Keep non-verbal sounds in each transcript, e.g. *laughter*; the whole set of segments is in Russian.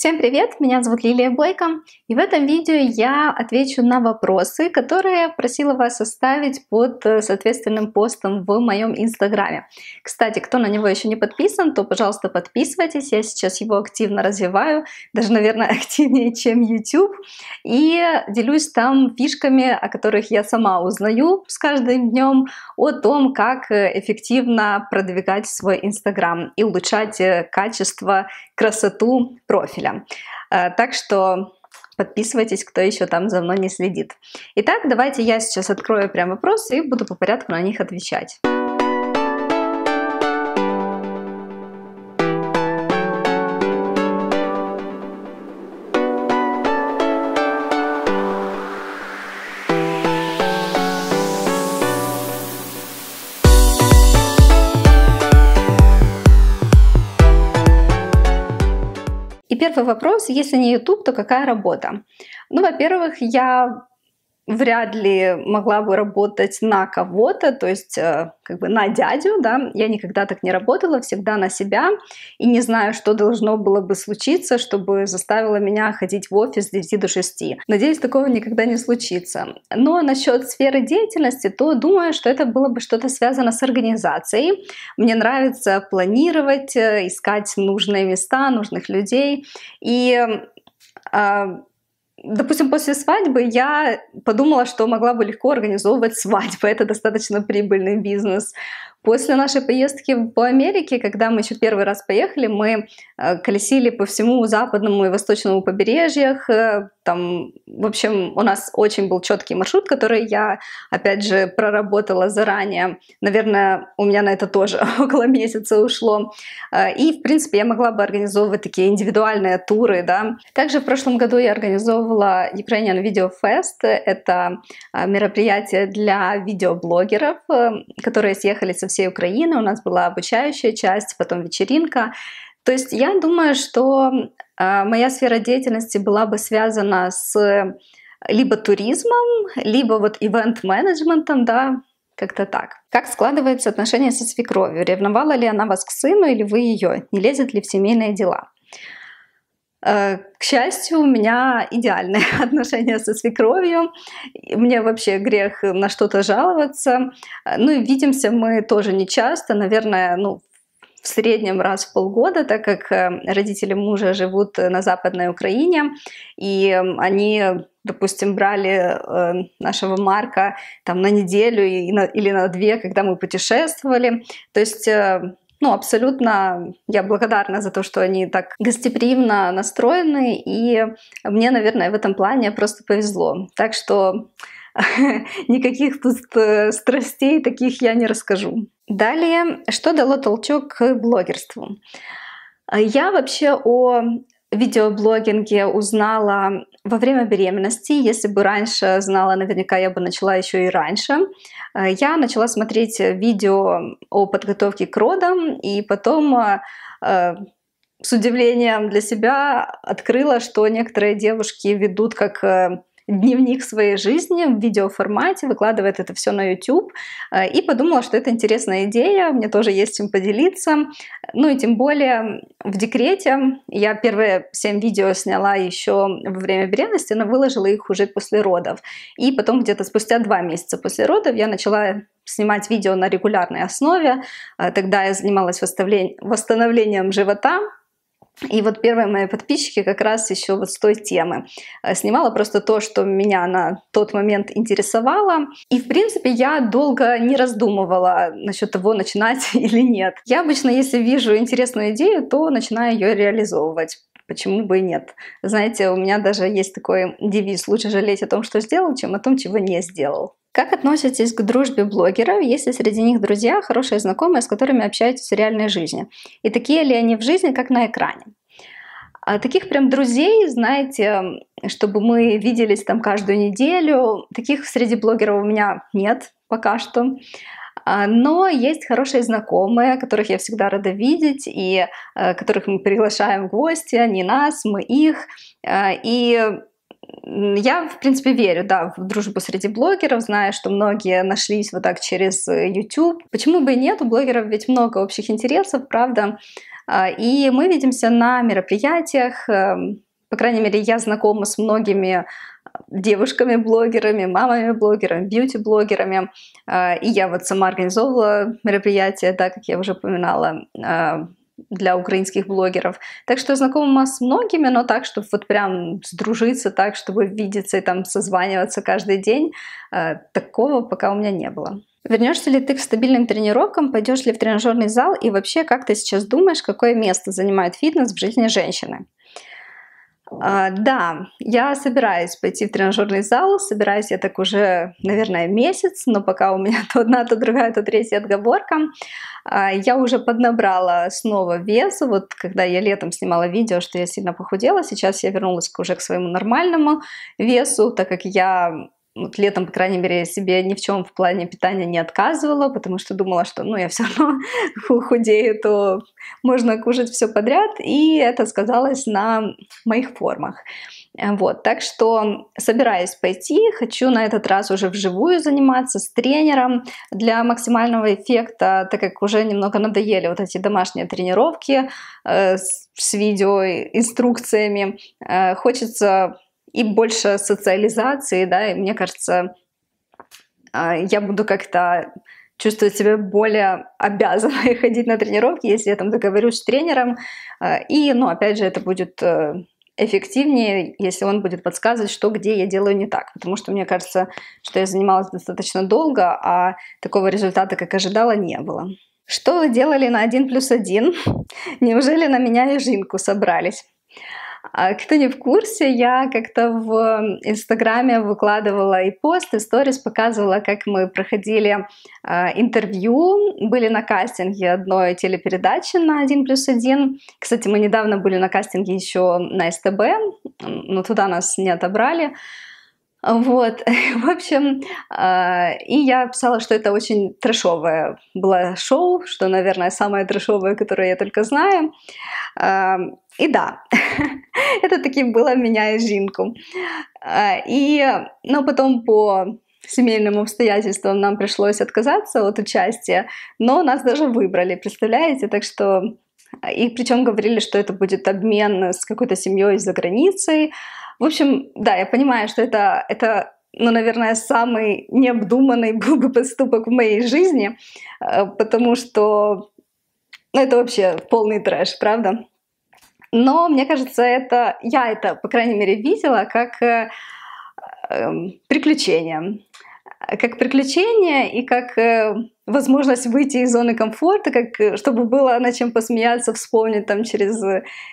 Всем привет! Меня зовут Лилия Блейко, и в этом видео я отвечу на вопросы, которые просила вас оставить под э, соответственным постом в моем инстаграме. Кстати, кто на него еще не подписан, то, пожалуйста, подписывайтесь. Я сейчас его активно развиваю, даже, наверное, *laughs* активнее, чем YouTube. И делюсь там фишками, о которых я сама узнаю с каждым днем, о том, как э, эффективно продвигать свой инстаграм и улучшать э, качество, красоту профиля. Инстаграм. Э, так что подписывайтесь, кто еще там за мной не следит. Итак, давайте я сейчас открою прям вопрос и буду по порядку на них отвечать. вопрос, если не YouTube, то какая работа? Ну, во-первых, я вряд ли могла бы работать на кого-то, то есть э, как бы на дядю, да, я никогда так не работала, всегда на себя, и не знаю, что должно было бы случиться, чтобы заставило меня ходить в офис с 9 до 6. Надеюсь, такого никогда не случится. Но насчет сферы деятельности, то думаю, что это было бы что-то связано с организацией. Мне нравится планировать, э, искать нужные места, нужных людей, и э, допустим, после свадьбы я подумала, что могла бы легко организовывать свадьбы. Это достаточно прибыльный бизнес. После нашей поездки по Америке, когда мы еще первый раз поехали, мы э, колесили по всему западному и восточному побережьях. Э, там, в общем, у нас очень был четкий маршрут, который я, опять же, проработала заранее. Наверное, у меня на это тоже *laughs* около месяца ушло. Э, и, в принципе, я могла бы организовывать такие индивидуальные туры, да. Также в прошлом году я организовывала Ukrainian Video Fest. Это мероприятие для видеоблогеров, которые съехались со всей Украины, у нас была обучающая часть, потом вечеринка. То есть я думаю, что э, моя сфера деятельности была бы связана с э, либо туризмом, либо вот ивент-менеджментом, да, как-то так. Как складываются отношения со свекровью? Ревновала ли она вас к сыну или вы ее? Не лезет ли в семейные дела? Э, к счастью, у меня идеальные *laughs* отношения со свекровью. Мне вообще грех на что-то жаловаться. Э, ну и видимся мы тоже не часто, наверное, ну, в среднем раз в полгода, так как э, родители мужа живут на Западной Украине, и они, допустим, брали нашего Марка там на неделю или на две, когда мы путешествовали. То есть ну, абсолютно я благодарна за то, что они так гостеприимно настроены, и мне, наверное, в этом плане просто повезло. Так что *laughs* никаких тут э, страстей таких я не расскажу. Далее, что дало толчок к блогерству? Э, я вообще о видеоблогинге узнала во время беременности, если бы раньше знала, наверняка я бы начала еще и раньше, э, я начала смотреть видео о подготовке к родам, и потом э, э, с удивлением для себя открыла, что некоторые девушки ведут как дневник своей жизни в видеоформате, выкладывает это все на YouTube э, и подумала, что это интересная идея, мне тоже есть чем поделиться. Ну и тем более в декрете я первые 7 видео сняла еще во время беременности, но выложила их уже после родов. И потом где-то спустя 2 месяца после родов я начала снимать видео на регулярной основе. Э, тогда я занималась восстановлением живота, и вот первые мои подписчики как раз еще вот с той темы. Э, снимала просто то, что меня на тот момент интересовало. И, в принципе, я долго не раздумывала насчет того, начинать *laughs* или нет. Я обычно, если вижу интересную идею, то начинаю ее реализовывать почему бы и нет. Знаете, у меня даже есть такой девиз, лучше жалеть о том, что сделал, чем о том, чего не сделал. Как относитесь к дружбе блогеров, если среди них друзья, хорошие знакомые, с которыми общаетесь в реальной жизни? И такие ли они в жизни, как на экране? А таких прям друзей, знаете, чтобы мы виделись там каждую неделю, таких среди блогеров у меня нет пока что. А, но есть хорошие знакомые, которых я всегда рада видеть, и э, которых мы приглашаем в гости, они нас, мы их. Э, и я, в принципе, верю, да, в дружбу среди блогеров, знаю, что многие нашлись вот так через э, YouTube. Почему бы и нет? У блогеров ведь много общих интересов, правда. А, и мы видимся на мероприятиях. Эм, по крайней мере, я знакома с многими э, девушками-блогерами, мамами-блогерами, бьюти-блогерами. А, и я вот сама организовывала мероприятие, да, как я уже упоминала, эм, для украинских блогеров. Так что знакома с многими, но так, чтобы вот прям сдружиться, так, чтобы видеться и там созваниваться каждый день, э, такого пока у меня не было. Вернешься ли ты к стабильным тренировкам, пойдешь ли в тренажерный зал и вообще как ты сейчас думаешь, какое место занимает фитнес в жизни женщины? А, да, я собираюсь пойти в тренажерный зал, собираюсь я так уже, наверное, месяц, но пока у меня *laughs* то одна, то другая, то третья отговорка. А, я уже поднабрала снова вес, вот когда я летом снимала видео, что я сильно похудела, сейчас я вернулась уже к своему нормальному весу, так как я вот летом, по крайней мере, себе ни в чем в плане питания не отказывала, потому что думала, что ну я все равно *laughs* худею, то можно кушать все подряд, и это сказалось на моих формах. Вот, так что собираюсь пойти, хочу на этот раз уже вживую заниматься с тренером для максимального эффекта, так как уже немного надоели вот эти домашние тренировки э, с, с видео инструкциями. Э, хочется и больше социализации, да, и мне кажется, а, я буду как-то чувствовать себя более обязанной *laughs* ходить на тренировки, если я там договорюсь с тренером. А, и, ну, опять же, это будет э, эффективнее, если он будет подсказывать, что где я делаю не так. Потому что мне кажется, что я занималась достаточно долго, а такого результата, как ожидала, не было. Что вы делали на один плюс один? *laughs* Неужели на меня и Жинку собрались? А кто не в курсе, я как-то в Инстаграме выкладывала и пост, и сторис, показывала, как мы проходили а, интервью, были на кастинге одной телепередачи на 1 плюс 1. Кстати, мы недавно были на кастинге еще на СТБ, но туда нас не отобрали. Вот, *laughs* в общем, а, и я писала, что это очень трешовое было шоу, что, наверное, самое трешовое, которое я только знаю. И да, *laughs* Это таки было меня и жінку. А, и но потом по семейным обстоятельствам нам пришлось отказаться от участия, но нас даже выбрали, представляете? Так что и причем говорили, что это будет обмен с какой-то семьей за границей. В общем, да, я понимаю, что это, это ну, наверное, самый необдуманный *laughs* был бы поступок в моей жизни, э, потому что ну, это вообще полный трэш, правда? Но мне кажется, это я это, по крайней мере, видела как э, эм, приключение. Как приключение и как э, возможность выйти из зоны комфорта, как, э, чтобы было на чем посмеяться, вспомнить там через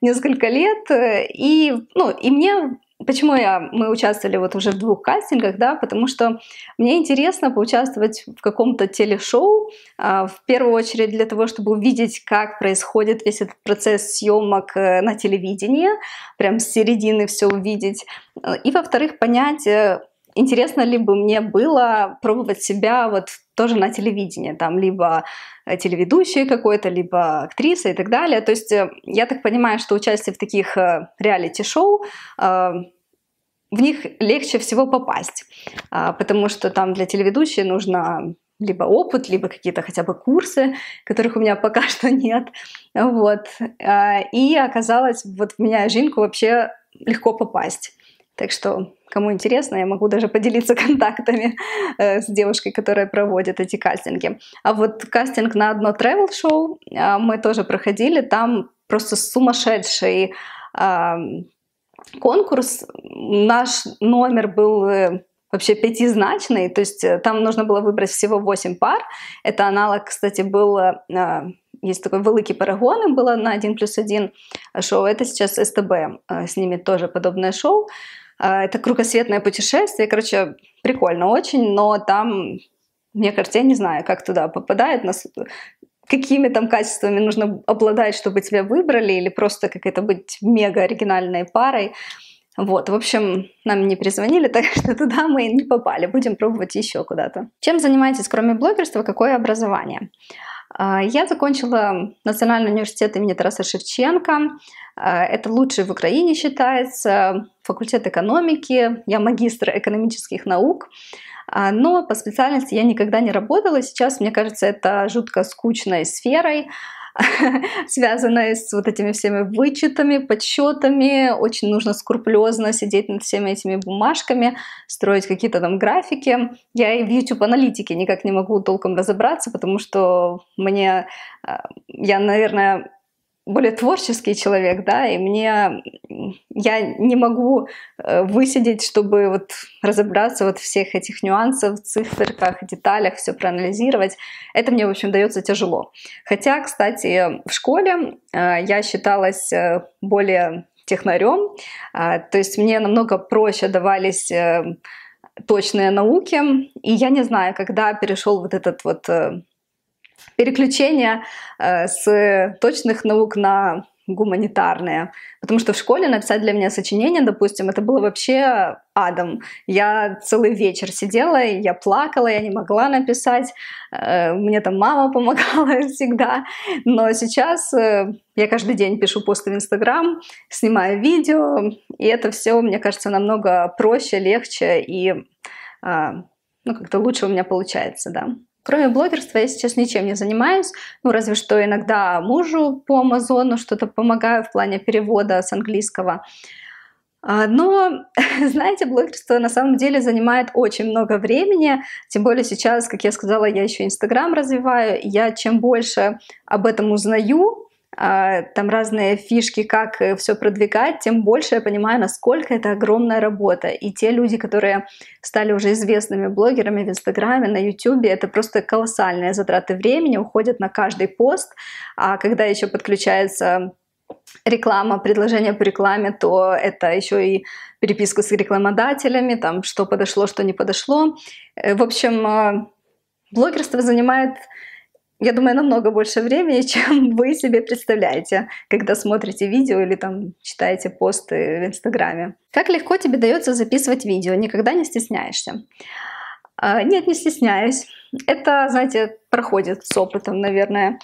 несколько лет. Э, и, ну, и мне Почему я, мы участвовали вот уже в двух кастингах, да, потому что мне интересно поучаствовать в каком-то телешоу, а, в первую очередь для того, чтобы увидеть, как происходит весь этот процесс съемок э, на телевидении, прям с середины все увидеть, э, и, во-вторых, понять, э, интересно ли бы мне было пробовать себя вот тоже на телевидении, там либо э, телеведущий какой-то, либо актриса и так далее. То есть э, я так понимаю, что участие в таких э, реалити-шоу в них легче всего попасть, а, потому что там для телеведущей нужно либо опыт, либо какие-то хотя бы курсы, которых у меня пока *laughs* что нет. Вот. А, и оказалось, вот в меня жинку вообще легко попасть. Так что Кому интересно, я могу даже поделиться *laughs* контактами э, с девушкой, которая проводит эти кастинги. А вот кастинг на одно travel-шоу а, мы тоже проходили. Там просто сумасшедший а, конкурс. Наш номер был э, вообще пятизначный, то есть э, там нужно было выбрать всего 8 пар. Это аналог, кстати, был есть такой великий парагоны» было на 1 плюс 1 шоу, это сейчас СТБ с ними тоже подобное шоу. А, это кругосветное путешествие, короче, прикольно очень, но там, мне кажется, я не знаю, как туда попадает, нас какими там качествами нужно обладать, чтобы тебя выбрали, или просто какая-то быть мега оригинальной парой. Вот, в общем, нам не перезвонили, *laughs* так что туда мы не попали. Будем пробовать еще куда-то. Чем занимаетесь, кроме блогерства, какое образование? А, я закончила Национальный университет имени Тараса Шевченко. А, это лучший в Украине считается, факультет экономики. Я магистр экономических наук. А, но по специальности я никогда не работала. Сейчас, мне кажется, это жутко скучной сферой. *laughs* связанная с вот этими всеми вычетами, подсчетами. Очень нужно скрупулезно сидеть над всеми этими бумажками, строить какие-то там графики. Я и в YouTube-аналитике никак не могу толком разобраться, потому что мне... Э, я, наверное, более творческий человек, да, и мне я не могу э, высидеть, чтобы вот разобраться вот всех этих нюансов, циферках, деталях, все проанализировать. Это мне, в общем, дается тяжело. Хотя, кстати, в школе э, я считалась э, более технарем, а, то есть мне намного проще давались точные науки, и я не знаю, когда перешел вот этот вот переключение с точных наук на гуманитарные. Потому что в школе написать для меня сочинение, допустим, это было вообще адом. Я целый вечер сидела, я плакала, я не могла написать. Э, мне там мама помогала *laughs* всегда. Но сейчас э, я каждый день пишу посты в Инстаграм, снимаю видео, и это все, мне кажется, намного проще, легче и а, ну, как-то лучше у меня получается, да. Кроме блогерства я сейчас ничем не занимаюсь, ну разве что иногда мужу по Амазону что-то помогаю в плане перевода с английского. А, но, *laughs* знаете, блогерство на самом деле занимает очень много времени, тем более сейчас, как я сказала, я еще Инстаграм развиваю, и я чем больше об этом узнаю, а, там разные фишки, как э, все продвигать, тем больше я понимаю, насколько это огромная работа. И те люди, которые стали уже известными блогерами в Инстаграме, на Ютубе, это просто колоссальные затраты времени, уходят на каждый пост. А когда еще подключается реклама, предложение по рекламе, то это еще и переписка с рекламодателями, там что подошло, что не подошло. Э, в общем, а, блогерство занимает я думаю, намного больше времени, *laughs* чем вы себе представляете, когда смотрите видео или там читаете посты в Инстаграме. Как легко тебе дается записывать видео? Никогда не стесняешься? А, нет, не стесняюсь. Это, знаете, проходит с опытом, наверное.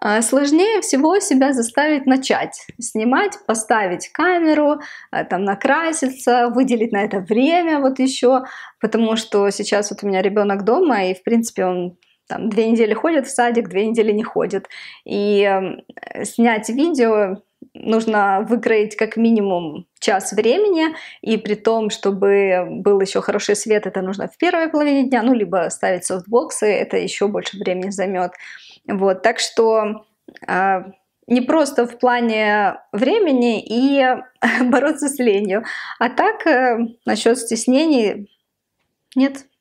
А, сложнее всего себя заставить начать снимать, поставить камеру, а, там накраситься, выделить на это время вот еще, потому что сейчас вот у меня ребенок дома, и в принципе он там, две недели ходит в садик, две недели не ходит. И эм, снять видео нужно выкроить как минимум час времени, и при том, чтобы был еще хороший свет, это нужно в первой половине дня, ну, либо ставить софтбоксы, это еще больше времени займет. Вот, так что а, не просто в плане времени и *laughs* бороться с ленью, а так э, насчет стеснений нет,